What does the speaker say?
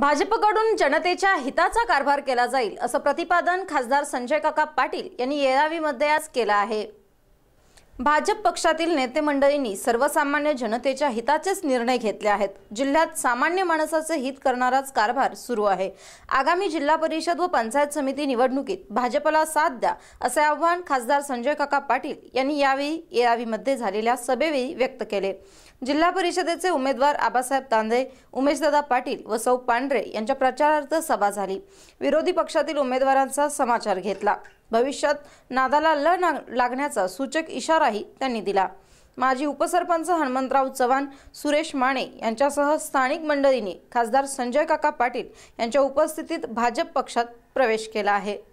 भाजपकडून जनतेच्या हिताचा कारभार केला जाईल असं प्रतिपादन खासदार संजय काका पाटील यांनी येळावीमध्ये आज केलं आहे भाजप पक्षातील नेते मंडळींनी सर्वसामान्य जनतेच्या हिताचेच निर्णय घेतले आहेत जिल्ह्यात सामान्य माणसाचे हित करणाराच कारभार सुरू आहे आगामी जिल्हा परिषद व पंचायत समिती निवडणुकीत भाजपला साथ द्या असे आव्हान खासदार संजय काका पाटील यांनी यावेळी येरावीमध्ये झालेल्या सभेवेळी व्यक्त केले जिल्हा परिषदेचे उमेदवार आबासाहेब तांदे उमेशदादा पाटील व सौ पांढरे यांच्या प्रचारार्थ सभा झाली विरोधी पक्षातील उमेदवारांचा समाचार घेतला भविष्यात नादाला ल लागण्याचा सूचक इशाराही त्यांनी दिला माजी उपसरपंच हनुमंतराव चव्हाण सुरेश माने यांच्यासह स्थानिक मंडळींनी खासदार संजय काका पाटील यांच्या उपस्थितीत भाजप पक्षात प्रवेश केला आहे